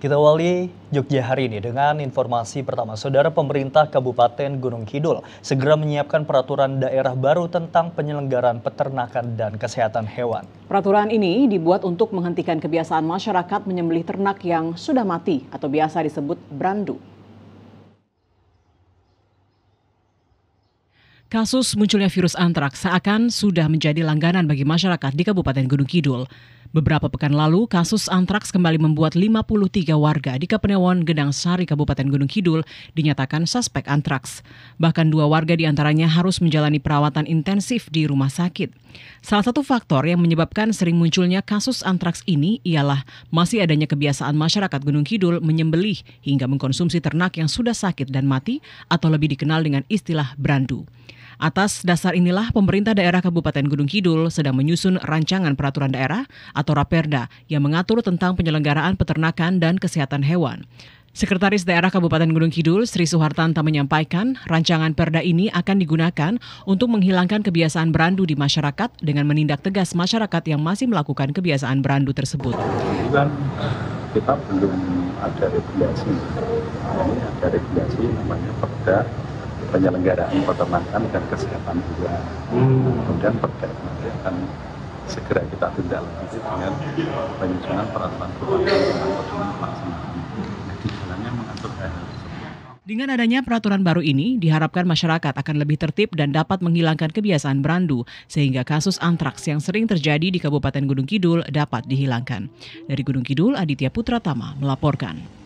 Kita awali Jogja hari ini dengan informasi pertama. Saudara pemerintah Kabupaten Gunung Kidul segera menyiapkan peraturan daerah baru tentang penyelenggaraan peternakan dan kesehatan hewan. Peraturan ini dibuat untuk menghentikan kebiasaan masyarakat menyembelih ternak yang sudah mati atau biasa disebut brandu. Kasus munculnya virus antraks seakan sudah menjadi langganan bagi masyarakat di Kabupaten Gunung Kidul. Beberapa pekan lalu, kasus antraks kembali membuat 53 warga di Kepenewon Gedang Sari, Kabupaten Gunung Kidul dinyatakan suspek antraks. Bahkan dua warga di antaranya harus menjalani perawatan intensif di rumah sakit. Salah satu faktor yang menyebabkan sering munculnya kasus antraks ini ialah masih adanya kebiasaan masyarakat Gunung Kidul menyembelih hingga mengkonsumsi ternak yang sudah sakit dan mati atau lebih dikenal dengan istilah brandu. Atas dasar inilah pemerintah daerah Kabupaten Gunung Kidul sedang menyusun rancangan peraturan daerah atau Raperda yang mengatur tentang penyelenggaraan peternakan dan kesehatan hewan. Sekretaris Daerah Kabupaten Gunung Kidul, Sri Suhartanta menyampaikan, rancangan perda ini akan digunakan untuk menghilangkan kebiasaan berandu di masyarakat dengan menindak tegas masyarakat yang masih melakukan kebiasaan berandu tersebut. Kan kita belum ada regulasi. Ini ada regulasi namanya perda penyelenggaraan peternakan dan kesehatan juga. Hmm. Kemudian terkait nanti akan segera kita tindak lanjuti dengan penyusunan peraturan perundang tentang pelaksanaan. Jadi mengatur hal dengan adanya peraturan baru ini, diharapkan masyarakat akan lebih tertib dan dapat menghilangkan kebiasaan berandu, sehingga kasus antraks yang sering terjadi di Kabupaten Gunung Kidul dapat dihilangkan. Dari Gunung Kidul, Aditya Putra Tama melaporkan.